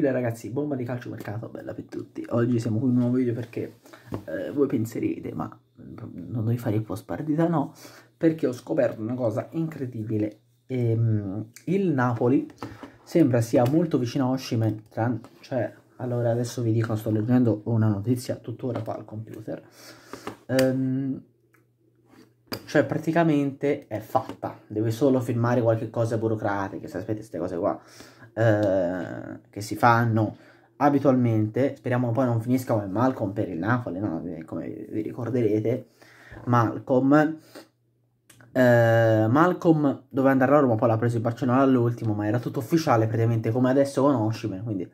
ragazzi, bomba di calcio mercato, bella per tutti. Oggi siamo qui in un nuovo video perché eh, voi penserete, ma mm, non devi fare il post partita, no? Perché ho scoperto una cosa incredibile. Ehm, il Napoli sembra sia molto vicino a Oshimen, cioè, allora adesso vi dico, sto leggendo una notizia tuttora qua al computer. Ehm, cioè praticamente è fatta, deve solo firmare qualche cosa burocratica, se aspetta queste cose qua, eh, che si fanno abitualmente, speriamo poi non finisca come Malcolm per il Napoli, no? Eh, come vi ricorderete, Malcolm, eh, Malcolm doveva andare a Roma, poi l'ha preso il Barcellona all'ultimo, ma era tutto ufficiale praticamente come adesso conosci, quindi...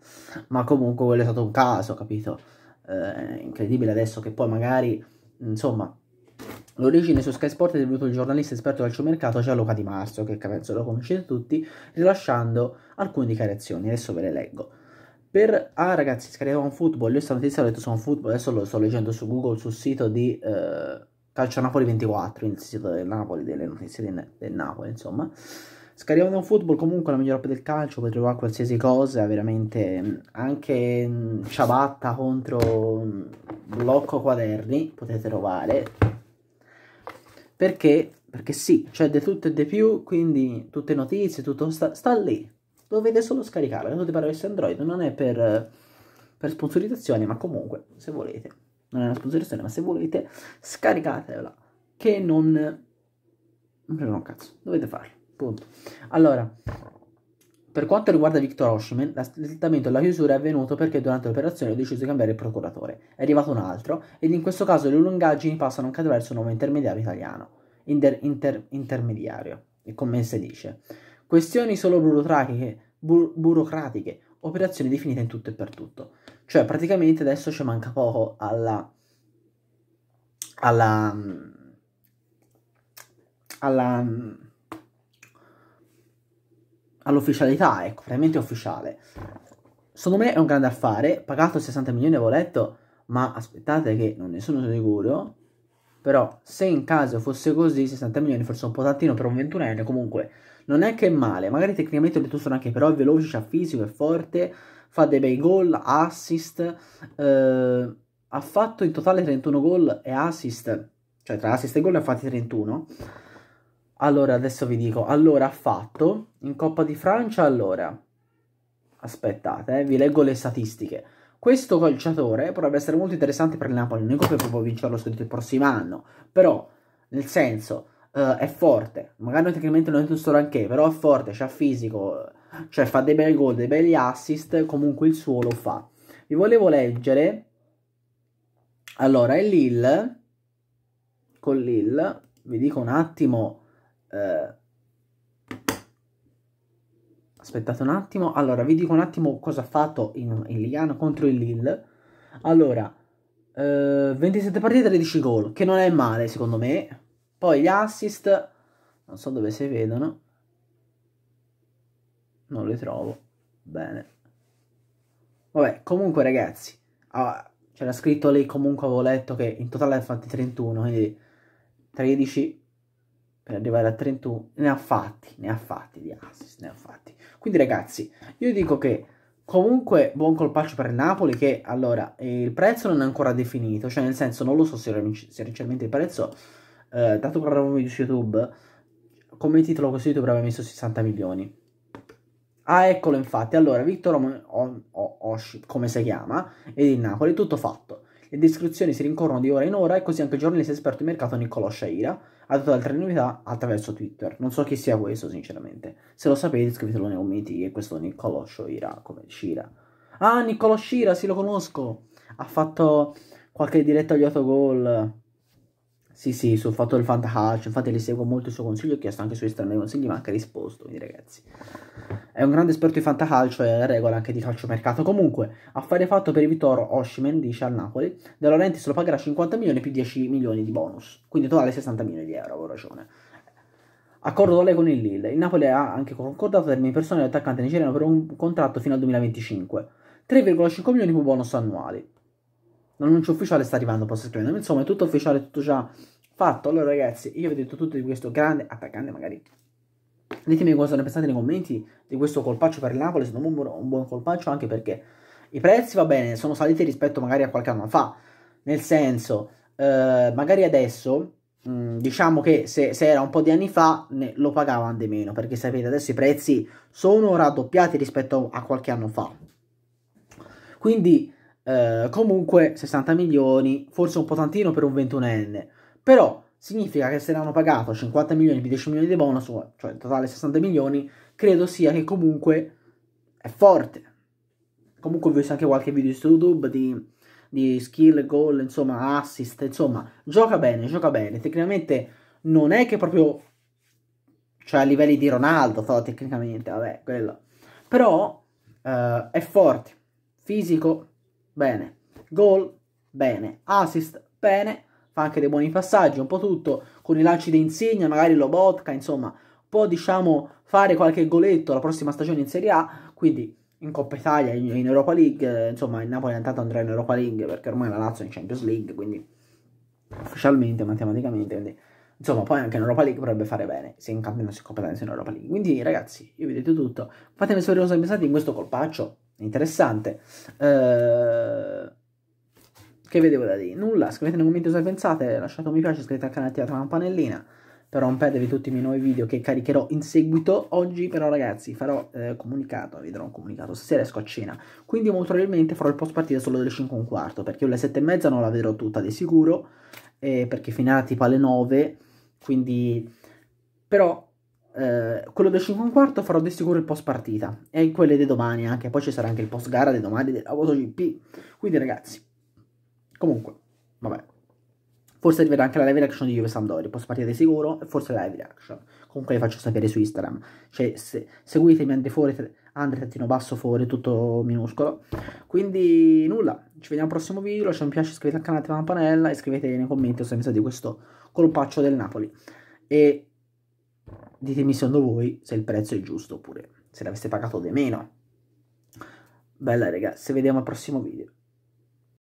ma comunque quello è stato un caso, capito? Eh, incredibile adesso che poi magari, insomma, L'origine su Sky Sport è dovuta il giornalista esperto del mercato Gianluca Di Marzo, che penso lo conoscete tutti, rilasciando alcune dichiarazioni, adesso ve le leggo. Per, ah ragazzi, scaricavo un football, io questa notizia l'ho letto su un football, adesso lo sto leggendo su Google, sul sito di eh, Calcio Napoli 24, il sito del Napoli, delle notizie del, del Napoli, insomma. Scaricavo un football, comunque la migliore app del calcio, puoi trovare qualsiasi cosa, veramente, anche mm, ciabatta contro mm, blocco quaderni, potete trovare, perché? Perché sì, c'è cioè di tutto e di più, quindi tutte notizie, tutto sta, sta lì. Dovete solo scaricarla, non ti pare essere Android, non è per, per sponsorizzazione, ma comunque, se volete, non è una sponsorizzazione, ma se volete, scaricatela, che non... Non cazzo, dovete farlo, punto. Allora, per quanto riguarda Victor Oshman, l'attentamento alla chiusura è avvenuto perché durante l'operazione ho deciso di cambiare il procuratore. È arrivato un altro, ed in questo caso le lungaggini passano anche attraverso un nuovo intermediario italiano. Inter, inter, intermediario, e commesse dice. Questioni solo burocratiche, bu, burocratiche, operazioni definite in tutto e per tutto. Cioè, praticamente adesso ci manca poco alla... alla... alla all'ufficialità, ecco, veramente ufficiale. Secondo me è un grande affare, pagato 60 milioni avevo letto, ma aspettate che non ne sono sicuro, però se in caso fosse così, 60 milioni forse un po' tantino per un ventunenne, comunque non è che male, magari tecnicamente lo sono anche però è veloce, ha fisico, è forte, fa dei bei gol, assist, eh, ha fatto in totale 31 gol e assist, cioè tra assist e gol ne ha fatti 31, allora, adesso vi dico. Allora, ha fatto in Coppa di Francia, allora... Aspettate, eh, vi leggo le statistiche. Questo calciatore potrebbe essere molto interessante per il Napoli, non è che proprio vincere lo scudetto il prossimo anno, però, nel senso, uh, è forte, magari tecnicamente non è tutto ranché, però è forte, c'ha fisico, cioè fa dei bei gol, dei belli assist, comunque il suo lo fa. Vi volevo leggere, allora, il Lille, con Lille, vi dico un attimo eh, aspettate un attimo. Allora, vi dico un attimo cosa ha fatto in, in Liano contro il Lille. Allora, eh, 27 partite, 13 gol, che non è male secondo me. Poi gli assist, non so dove si vedono. Non li trovo. Bene. Vabbè, comunque ragazzi, ah, c'era scritto lì comunque avevo letto che in totale ha fatti 31, quindi 13 per arrivare a 31, ne ha fatti, ne ha fatti di assist, ne ha fatti. Quindi ragazzi, io dico che comunque buon colpaccio per il Napoli che allora il prezzo non è ancora definito, cioè nel senso non lo so se sinceramente il prezzo, eh, dato che l'avevo video su YouTube, come titolo così YouTube aveva messo 60 milioni. Ah, eccolo infatti. Allora, Victor Oshi, come si chiama, ed il Napoli, tutto fatto. Le descrizioni si rincorrono di ora in ora e così anche il giornalista esperto di mercato Niccolò Shaira ha dato altre novità attraverso Twitter. Non so chi sia questo, sinceramente. Se lo sapete, scrivetelo nei commenti. E questo Niccolò Shaira, come Shira. Ah, Niccolò Shira, sì, lo conosco. Ha fatto qualche diretta agli autogol. Sì, sì, sul fatto del fantacalcio infatti le seguo molto il suo consiglio, ho chiesto anche su Instagram i consigli, ma anche risposto, quindi ragazzi. È un grande esperto di fantacalcio e regola anche di calciomercato. Comunque, affare fatto per Vittorio Oshimen, dice al Napoli, De Laurentiis lo pagherà 50 milioni più 10 milioni di bonus, quindi totale 60 milioni di euro, avevo ragione. Accordo da lei con il Lille. Il Napoli ha anche concordato termini personali dell'attaccante nigeriano per un contratto fino al 2025. 3,5 milioni più bonus annuali. L'annuncio ufficiale sta arrivando, posso scrivere. Insomma, è tutto ufficiale, tutto già fatto. Allora, ragazzi, io vi ho detto tutto di questo grande attaccante, magari. Ditemi cosa ne pensate nei commenti di questo colpaccio per il Napoli. Secondo me un buon colpaccio anche perché i prezzi, va bene, sono saliti rispetto magari a qualche anno fa. Nel senso, eh, magari adesso mm, diciamo che se, se, era un po' di anni fa ne, lo pagavano di meno perché sapete adesso i prezzi sono raddoppiati rispetto a qualche anno fa quindi eh, comunque 60 milioni, forse un po' tantino per un 21enne, però significa che se l'hanno pagato 50 milioni più 10 milioni di bonus, cioè, cioè in totale 60 milioni, credo sia che comunque è forte. Comunque ho visto anche qualche video su YouTube di di skill, goal, insomma, assist, insomma, gioca bene, gioca bene. Tecnicamente non è che proprio cioè a livelli di Ronaldo, tecnicamente, vabbè, quello. Però eh, è forte, fisico, bene, gol, bene, assist, bene, fa anche dei buoni passaggi, un po' tutto, con i lanci di insegna, magari lo botca, insomma, può diciamo fare qualche goletto la prossima stagione in Serie A, quindi in Coppa Italia, in, in Europa League, eh, insomma il Napoli è andato andrà in Europa League perché ormai la Lazio è in Champions League, quindi ufficialmente, matematicamente, quindi insomma poi anche in Europa League potrebbe fare bene, se in campionato sia in Coppa Italia in Europa League. Quindi ragazzi, io vi detto tutto, fatemi sapere cosa pensate in questo colpaccio, interessante. Eh, che vedevo da lì? Nulla, scrivete nei commenti cosa pensate, lasciate un mi piace, iscrivetevi al canale attivate la campanellina per rompervi tutti i miei nuovi video che caricherò in seguito. Oggi però ragazzi farò eh, comunicato, vi darò un comunicato stasera esco a cena, quindi molto probabilmente farò il post partita solo delle 5 e un quarto, perché io le 7 e mezza non la vedrò tutta di sicuro, eh, perché finirà tipo alle 9, quindi però eh, quello del 5 e un quarto farò di sicuro il post partita e quelle di domani anche, poi ci sarà anche il post gara di domani della MotoGP. Quindi ragazzi, comunque, vabbè. Forse arriverà anche la live reaction di Juve Sampdoria, post partita di sicuro e forse la live reaction. Comunque le faccio sapere su Instagram. Cioè, se, seguitemi Andre fuori, Andre basso fuori, tutto minuscolo. Quindi nulla, ci vediamo al prossimo video, lasciate un piace, iscrivetevi al canale, attivate la campanella e scrivete nei commenti cosa pensate di questo colpaccio del Napoli. E ditemi secondo voi se il prezzo è giusto oppure se l'aveste pagato di meno. Bella raga, se vediamo al prossimo video.